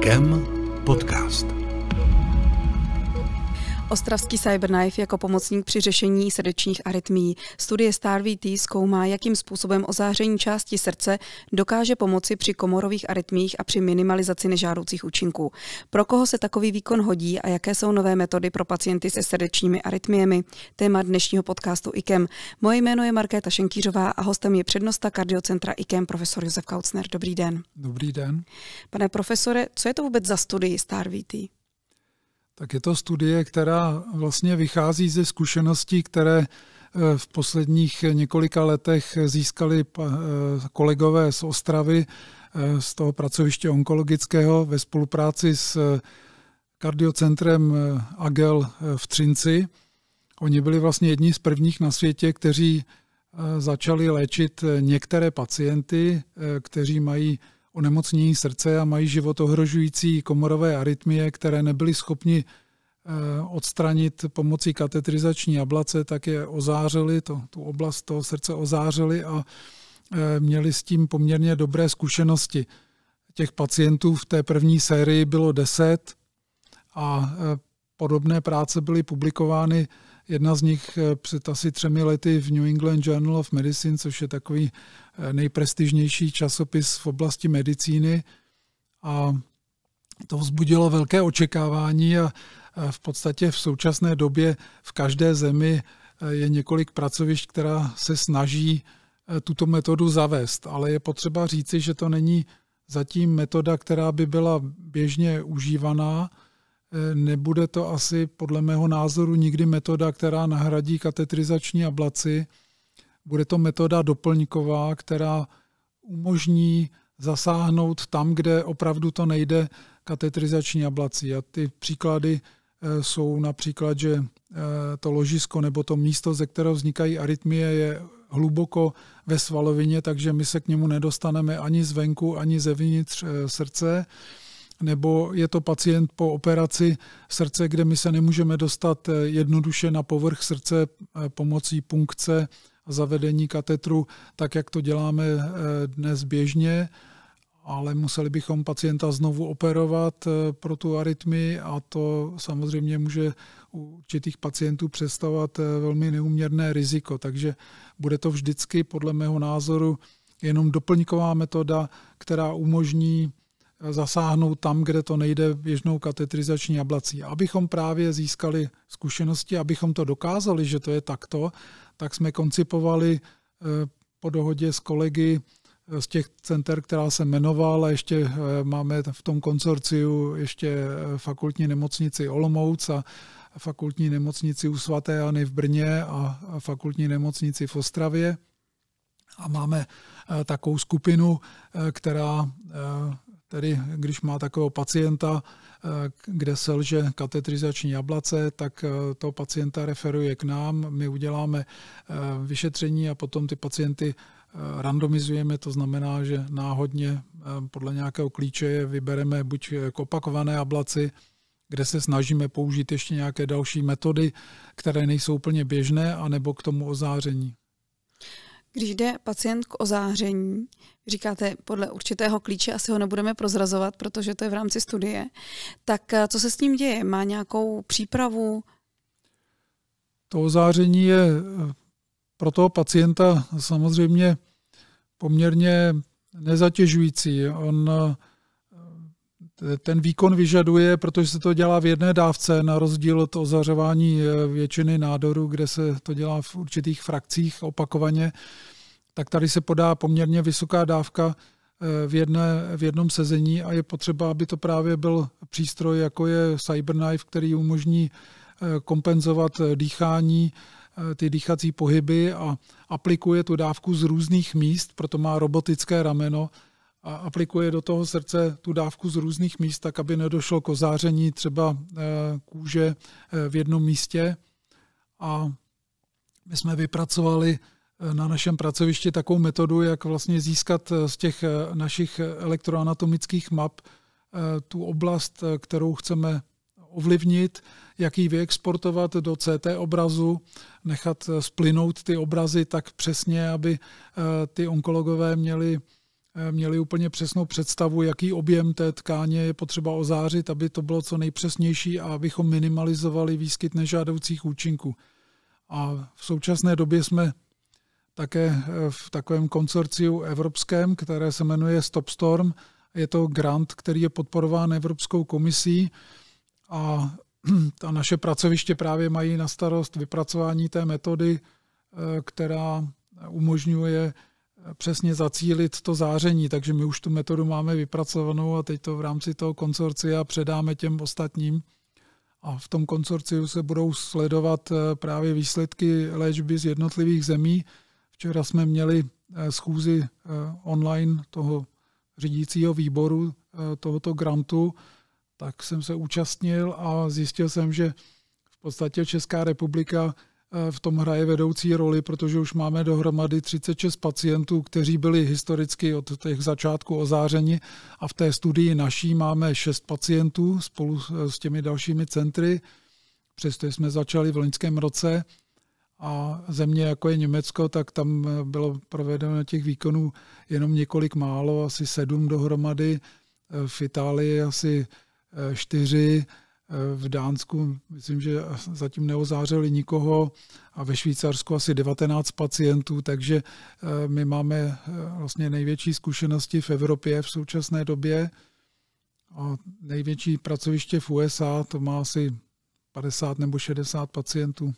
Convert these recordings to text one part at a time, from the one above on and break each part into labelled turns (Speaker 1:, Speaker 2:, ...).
Speaker 1: KEM Podcast. Ostravský Cyberknife jako pomocník při řešení srdečních arytmí. Studie StarVT zkoumá, jakým způsobem ozáření části srdce dokáže pomoci při komorových arytmích a při minimalizaci nežádoucích účinků. Pro koho se takový výkon hodí a jaké jsou nové metody pro pacienty se srdečními arytmiemi? Téma dnešního podcastu IKEM. Moje jméno je Markéta Šenkýřová a hostem je přednosta kardiocentra IKEM profesor Josef Kautzner. Dobrý den.
Speaker 2: Dobrý den.
Speaker 1: Pane profesore, co je to vůbec za studii StarVT?
Speaker 2: tak je to studie, která vlastně vychází ze zkušeností, které eh, v posledních několika letech získali eh, kolegové z Ostravy, eh, z toho pracoviště onkologického ve spolupráci s kardiocentrem Agel v Třinci. Oni byli vlastně jedni z prvních na světě, kteří začali léčit některé pacienty, kteří mají onemocnění srdce a mají život ohrožující komorové arytmie, které nebyli schopni eh, odstranit pomocí katetrizační ablace, tak je ozářili, to, tu oblast toho srdce ozářili a eh, měli s tím poměrně dobré zkušenosti. Těch pacientů v té první sérii bylo deset a eh, podobné práce byly publikovány Jedna z nich eh, před asi třemi lety v New England Journal of Medicine, což je takový eh, nejprestižnější časopis v oblasti medicíny. A to vzbudilo velké očekávání a eh, v podstatě v současné době v každé zemi je několik pracovišť, která se snaží tuto metodu zavést. Ale je potřeba říci, že to není zatím metoda, která by byla běžně užívaná, nebude to asi podle mého názoru nikdy metoda, která nahradí katetrizační ablaci. Bude to metoda doplňková, která umožní zasáhnout tam, kde opravdu to nejde katetrizační ablací. A ty příklady eh, jsou například, že eh, to ložisko nebo to místo, ze kterého vznikají arytmie, je hluboko ve svalovině, takže my se k němu nedostaneme ani zvenku, ani zevnitř eh, srdce nebo je to pacient po operaci srdce, kde my se nemůžeme dostat eh, jednoduše na povrch srdce eh, pomocí punkce a zavedení katetru, tak jak to děláme eh, dnes běžně, ale museli bychom pacienta znovu operovat pro tu arytmi a to samozřejmě může u určitých pacientů představovat velmi neuměrné riziko. Takže bude to vždycky podle mého názoru jenom doplňková metoda, která umožní zasáhnout tam, kde to nejde běžnou katetrizační ablací. Abychom právě získali zkušenosti, abychom to dokázali, že to je takto, tak jsme koncipovali eh, po dohodě s kolegy eh, z těch center, která se jmenovala, ještě eh, máme v tom konsorciu ještě fakultní nemocnici Olomouc a fakultní nemocnici u svaté Jany v Brně a fakultní nemocnici v Ostravě. A máme takovou skupinu, která Tedy když má takového pacienta, eh, kde selže katetrizační jablace, tak eh, toho pacienta referuje k nám, my uděláme eh, vyšetření a potom ty pacienty randomizujeme, to znamená, že náhodně podle nějakého klíče je vybereme buď k opakované ablaci, kde se snažíme použít ještě nějaké další metody, které nejsou úplně běžné, anebo k tomu ozáření.
Speaker 1: Když jde pacient k ozáření, říkáte podle určitého klíče, asi ho nebudeme prozrazovat, protože to je v rámci studie, tak eh, co se s ním děje? Má nějakou přípravu?
Speaker 2: To ozáření je eh, pro toho pacienta samozřejmě poměrně nezatěžující. On eh, ten výkon vyžaduje, protože se to dělá v jedné dávce, na rozdíl od ozařování eh, většiny nádoru, kde se to dělá v určitých frakcích opakovaně, tak tady se podá poměrně vysoká dávka eh, v, jedné, v jednom sezení a je potřeba, aby to právě byl přístroj, jako je Cyberknife, který umožní eh, kompenzovat dýchání, ty dýchací pohyby a aplikuje tu dávku z různých míst, proto má robotické rameno, a aplikuje do toho srdce tu dávku z různých míst, tak aby nedošlo k ozáření třeba eh, kůže eh, v jednom místě. A my jsme vypracovali eh, na našem pracovišti takovou metodu, jak vlastně získat z těch našich elektroanatomických map tu oblast, kterou chceme ovlivnit, jak ji vyexportovat do CT obrazu, nechat splynout ty obrazy tak přesně, aby ty onkologové měli Eh, měli úplně přesnou představu, jaký objem té tkáně je potřeba ozářit, aby to bylo co nejpřesnější a abychom minimalizovali výskyt nežádoucích účinků. A v současné době jsme také eh, v takovém konsorciu evropském, které se jmenuje Stop Storm. Je to grant, který je podporován Evropskou komisí a ta naše pracoviště právě mají na starost vypracování té metody, eh, která umožňuje přesně zacílit to záření, takže my už tu metodu máme vypracovanou a teď to v rámci toho konsorcia předáme těm ostatním. A v tom konsorciu se budou sledovat eh, právě výsledky léčby z jednotlivých zemí. Včera jsme měli eh, schůzi eh, online toho řídícího výboru tohoto grantu, tak jsem se účastnil a zjistil jsem, že v podstatě Česká republika v tom hraje vedoucí roli, protože už máme dohromady 36 pacientů, kteří byli historicky od těch začátků ozářeni a v té studii naší máme 6 pacientů spolu s těmi dalšími centry. Přesto jsme začali v loňském roce a země jako je Německo, tak tam eh, bylo provedeno těch výkonů jenom několik málo, asi sedm dohromady. Eh, v Itálii asi eh, čtyři, v Dánsku, myslím, že zatím neozářeli nikoho a ve Švýcarsku asi 19 pacientů, takže eh, my máme eh, vlastně největší zkušenosti v Evropě v současné době a největší pracoviště v USA, to má asi 50 nebo 60 pacientů.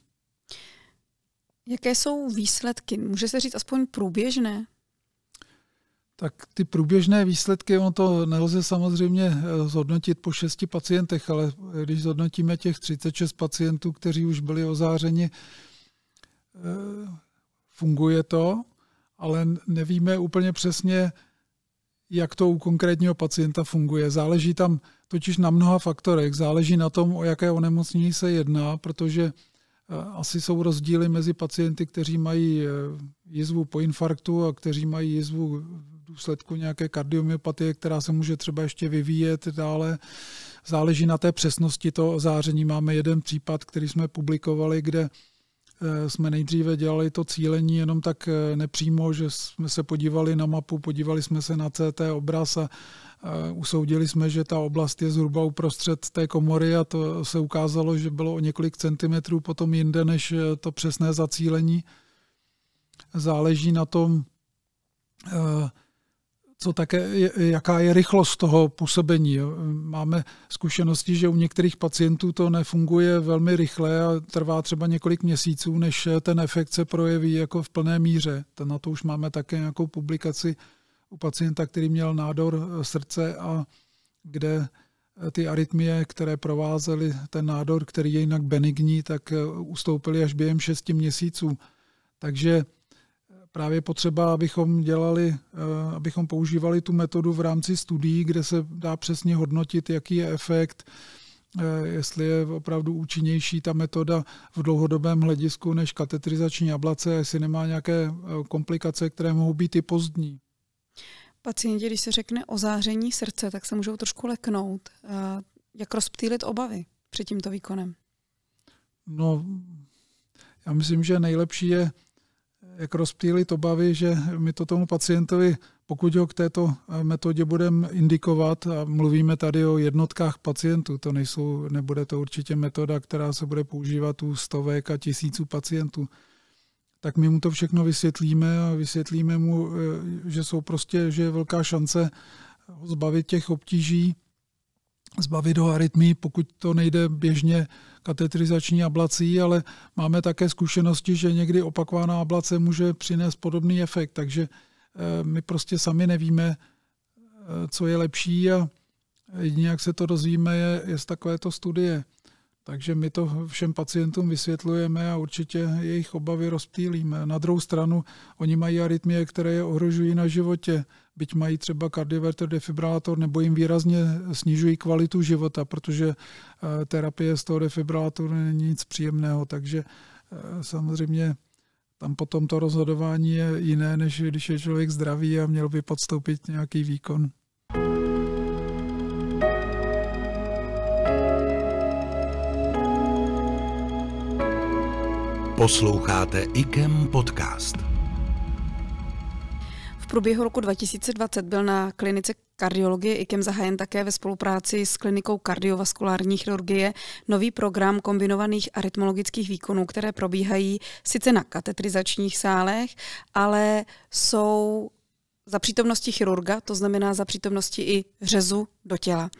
Speaker 1: Jaké jsou výsledky? Může se říct aspoň průběžné?
Speaker 2: Tak ty průběžné výsledky, ono to nelze samozřejmě eh, zhodnotit po šesti pacientech, ale eh, když zhodnotíme těch 36 pacientů, kteří už byli ozářeni, eh, funguje to, ale nevíme úplně přesně, jak to u konkrétního pacienta funguje. Záleží tam totiž na mnoha faktorech. Záleží na tom, o jaké onemocnění se jedná, protože asi jsou rozdíly mezi pacienty, kteří mají jizvu po infarktu a kteří mají jizvu důsledku nějaké kardiomyopatie, která se může třeba ještě vyvíjet dále. Záleží na té přesnosti to záření. Máme jeden případ, který jsme publikovali, kde eh, jsme nejdříve dělali to cílení jenom tak eh, nepřímo, že jsme se podívali na mapu, podívali jsme se na CT obraz a eh, usoudili jsme, že ta oblast je zhruba uprostřed té komory a to se ukázalo, že bylo o několik centimetrů potom jinde než to přesné zacílení. Záleží na tom, co také, jaká je rychlost toho působení. Máme zkušenosti, že u některých pacientů to nefunguje velmi rychle a trvá třeba několik měsíců, než ten efekt se projeví jako v plné míře. Na to už máme také nějakou publikaci u pacienta, který měl nádor e, srdce a kde e, ty arytmie, které provázely ten nádor, který je jinak benigní, tak e, ustoupily až během 6 měsíců. Takže právě potřeba, abychom dělali, eh, abychom používali tu metodu v rámci studií, kde se dá přesně hodnotit, jaký je efekt, eh, jestli je opravdu účinnější ta metoda v dlouhodobém hledisku než katetrizační ablace, jestli nemá nějaké eh, komplikace, které mohou být i pozdní.
Speaker 1: Pacienti, když se řekne o záření srdce, tak se můžou trošku leknout. Jak rozptýlit obavy před tímto výkonem?
Speaker 2: No, já myslím, že nejlepší je jak rozptýlit obavy, že my to tomu pacientovi, pokud ho k této eh, metodě budeme indikovat, a mluvíme tady o jednotkách pacientů, to nejsou, nebude to určitě metoda, která se bude používat u stovek a tisíců pacientů, tak my mu to všechno vysvětlíme a vysvětlíme mu, eh, že jsou prostě, že je velká šance ho zbavit těch obtíží, zbavit ho arytmí, pokud to nejde běžně katetrizační ablací, ale máme také zkušenosti, že někdy opakovaná ablace může přinést podobný efekt, takže eh, my prostě sami nevíme, eh, co je lepší a jedině, jak se to dozvíme, je, je z takovéto studie. Takže my to všem pacientům vysvětlujeme a určitě jejich obavy rozptýlíme. Na druhou stranu, oni mají arytmie, které je ohrožují na životě byť mají třeba kardioverter defibrilátor, nebo jim výrazně snižují kvalitu života, protože eh, terapie z toho defibrilátoru není nic příjemného, takže eh, samozřejmě tam potom to rozhodování je jiné, než když je člověk zdravý a měl by podstoupit nějaký výkon. Posloucháte IKEM podcast
Speaker 1: průběhu roku 2020 byl na klinice kardiologie IKEM zahájen také ve spolupráci s klinikou kardiovaskulární chirurgie nový program kombinovaných arytmologických výkonů, které probíhají sice na katetrizačních sálech, ale jsou za přítomnosti chirurga, to znamená za přítomnosti i řezu do těla.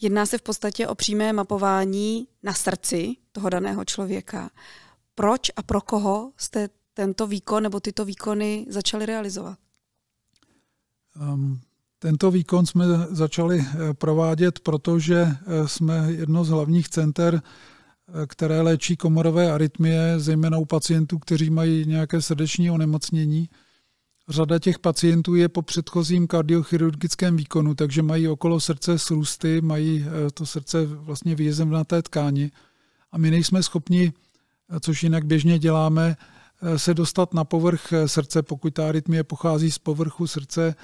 Speaker 1: Jedná se v podstatě o přímé mapování na srdci toho daného člověka. Proč a pro koho jste tento výkon nebo tyto výkony začali realizovat?
Speaker 2: Ehm, tento výkon jsme začali eh, provádět, protože eh, jsme jedno z hlavních center, eh, které léčí komorové arytmie, zejména u pacientů, kteří mají nějaké srdeční onemocnění. Řada těch pacientů je po předchozím kardiochirurgickém výkonu, takže mají okolo srdce srůsty, mají to srdce vlastně té tkáni. A my nejsme schopni, což jinak běžně děláme, se dostat na povrch srdce, pokud ta arytmie pochází z povrchu srdce,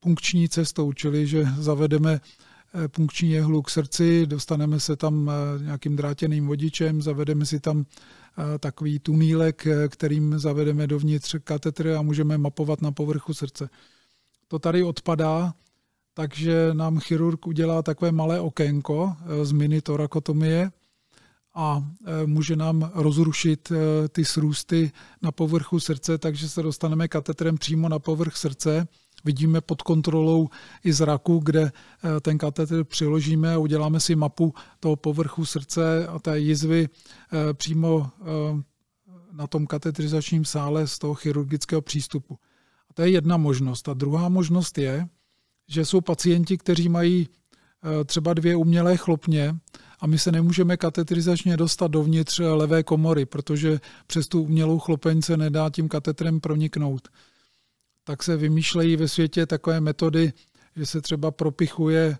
Speaker 2: punkční cestou, čili že zavedeme eh, punkční jehlu k srdci, dostaneme se tam eh, nějakým drátěným vodičem, zavedeme si tam eh, takový tunílek, kterým zavedeme dovnitř katetry a můžeme mapovat na povrchu srdce. To tady odpadá, takže nám chirurg udělá takové malé okénko z mini torakotomie, a e, může nám rozrušit e, ty srůsty na povrchu srdce, takže se dostaneme katetrem přímo na povrch srdce. Vidíme pod kontrolou i zraku, kde e, ten katetr přiložíme a uděláme si mapu toho povrchu srdce a té jizvy přímo na tom katetrizačním sále z toho chirurgického přístupu. A to je jedna možnost. A druhá možnost je, že jsou pacienti, kteří mají třeba dvě umělé chlopně a my se nemůžeme katetrizačně dostat dovnitř levé komory, protože přes tu umělou chlopeň se nedá tím katetrem proniknout. Tak se vymýšlejí ve světě takové metody, že se třeba propichuje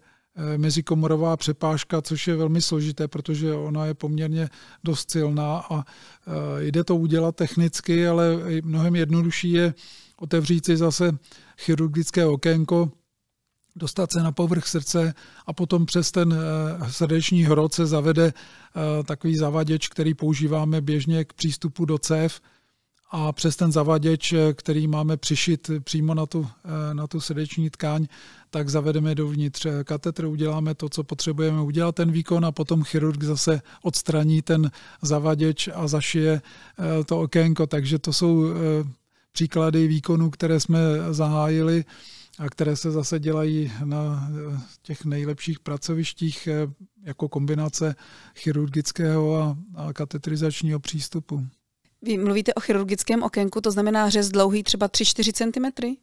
Speaker 2: eh, mezikomorová přepážka, což je velmi složité, protože ona je poměrně dost silná a eh, jde to udělat technicky, ale mnohem jednodušší je otevřít si zase chirurgické okénko, dostat se na povrch srdce a potom přes ten eh, srdeční hrot se zavede eh, takový zavaděč, který používáme běžně k přístupu do cév a přes ten zavaděč, eh, který máme přišit přímo na tu, na tu srdeční tkáň, tak zavedeme dovnitř katetr, uděláme to, co potřebujeme udělat ten výkon a potom chirurg zase odstraní ten zavaděč a zašije to okénko. Takže to jsou příklady výkonů, které jsme zahájili a které se zase dělají na eh, těch nejlepších pracovištích eh, jako kombinace chirurgického a, a katetrizačního přístupu.
Speaker 1: Vy mluvíte o chirurgickém okénku, to znamená řez dlouhý třeba 3-4 cm?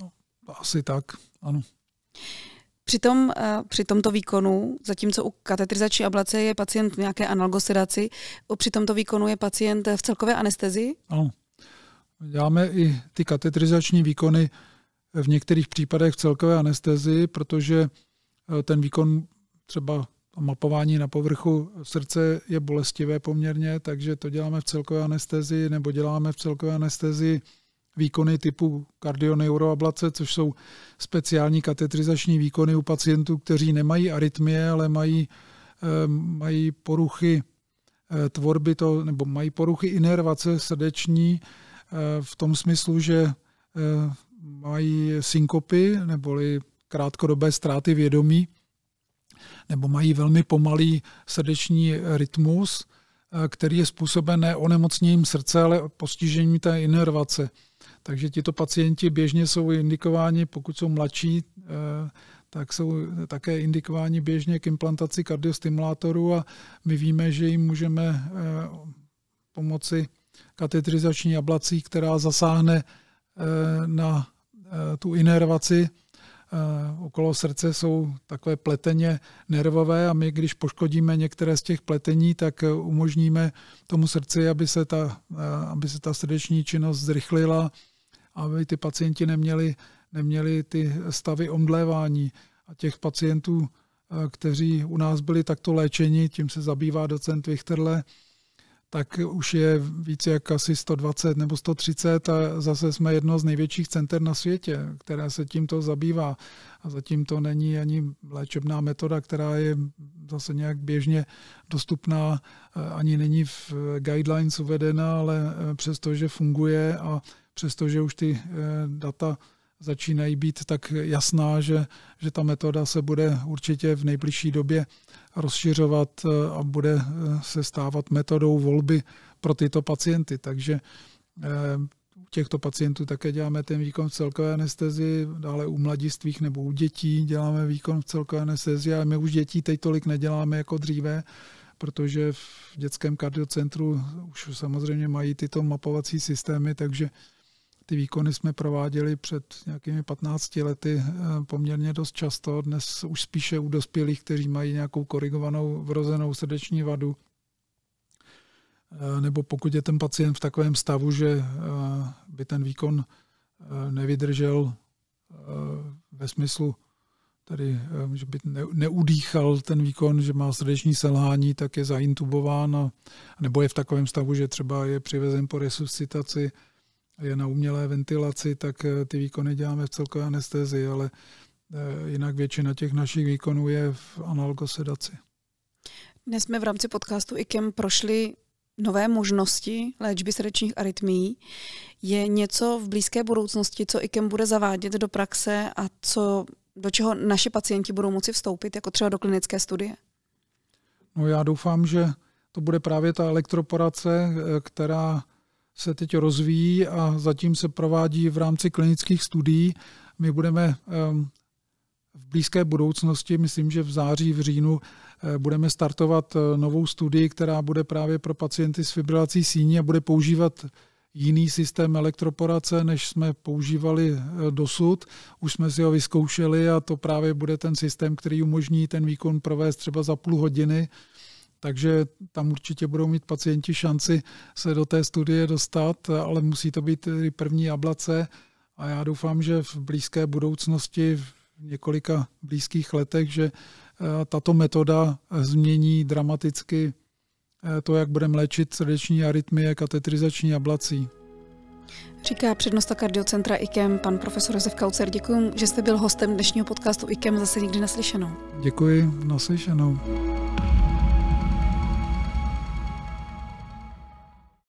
Speaker 2: No, asi tak, ano.
Speaker 1: tom, eh, při tomto výkonu, zatímco u katetrizační ablace je pacient v nějaké analgosedaci, při tomto výkonu je pacient v celkové anestezii?
Speaker 2: Ano. Děláme i ty katetrizační výkony v některých případech v celkové anestezii, protože eh, ten výkon třeba mapování na povrchu srdce je bolestivé poměrně, takže to děláme v celkové anestezii nebo děláme v celkové anestezii výkony typu kardioneuroablace, což jsou speciální katetrizační výkony u pacientů, kteří nemají arytmie, ale mají, eh, mají poruchy eh, tvorby to, nebo mají poruchy inervace srdeční v tom smyslu, že mají synkopy neboli krátkodobé ztráty vědomí, nebo mají velmi pomalý srdeční rytmus, eh, který je způsoben ne onemocněním srdce, ale postižením té inervace. Takže tito pacienti běžně jsou indikováni, pokud jsou mladší, eh, tak jsou také indikováni běžně k implantaci kardiostimulátorů a my víme, že jim můžeme eh, pomoci katetrizační ablací, která zasáhne na Eh, tu inervaci eh, okolo srdce jsou takové pleteně nervové a my, když poškodíme některé z těch pletení, tak eh, umožníme tomu srdci, aby se ta, aby se ta srdeční činnost zrychlila, aby ty pacienti neměli, neměli ty stavy omdlévání. A těch pacientů, kteří u nás byli takto léčeni, tím se zabývá docent Vichterle, tak už je více jak asi 120 nebo 130 a zase jsme jedno z největších center na světě, které se tímto zabývá. A zatím to není ani léčebná metoda, která je zase nějak běžně dostupná, eh, ani není v eh, guidelines uvedena, ale eh, přestože funguje a přestože už ty data začínají být tak jasná, že, že ta metoda se bude určitě v nejbližší době rozšiřovat eh, a bude eh, se stávat metodou volby pro tyto pacienty. Takže eh, u těchto pacientů také děláme ten výkon v celkové anestezi, dále u mladistvých nebo u dětí děláme výkon v celkové anestezi, ale my už dětí teď tolik neděláme jako dříve, protože v dětském kardiocentru už samozřejmě mají tyto mapovací systémy, takže ty výkony jsme prováděli před nějakými 15 lety eh, poměrně dost často. Dnes už spíše u dospělých, kteří mají nějakou korigovanou vrozenou srdeční vadu. Eh, nebo pokud je ten pacient v takovém stavu, že eh, by ten výkon nevydržel ve smyslu tedy, že by neudýchal ten výkon, že má srdeční selhání, tak je zaintubován, a, nebo je v takovém stavu, že třeba je přivezen po resuscitaci je na umělé ventilaci, tak eh, ty výkony děláme v celkové anestezii, ale eh, jinak většina těch našich výkonů je v analgosedaci.
Speaker 1: Dnes jsme v rámci podcastu IKEM prošli nové možnosti léčby srdečních arytmí. Je něco v blízké budoucnosti, co IKEM bude zavádět do praxe a co, do čeho naše pacienti budou moci vstoupit, jako třeba do klinické studie?
Speaker 2: No já doufám, že to bude právě ta elektroporace, eh, která se teď rozvíjí a zatím se provádí v rámci klinických studií. My budeme ehm, v blízké budoucnosti, myslím, že v září, v říjnu, eh, budeme startovat eh, novou studii, která bude právě pro pacienty s fibrilací síní a bude používat jiný systém elektroporace, než jsme používali eh, dosud. Už jsme si ho vyzkoušeli a to právě bude ten systém, který umožní ten výkon provést třeba za půl hodiny takže tam určitě budou mít pacienti šanci se do té studie dostat, ale musí to být první ablace a já doufám, že v blízké budoucnosti, v několika blízkých letech, že eh, tato metoda eh, změní dramaticky eh, to, jak budeme léčit srdeční arytmie katetrizační ablací.
Speaker 1: Říká přednosta kardiocentra IKEM pan profesor Josef Kaucer. Děkuji, že jste byl hostem dnešního podcastu IKEM zase nikdy naslyšenou.
Speaker 2: Děkuji, naslyšenou.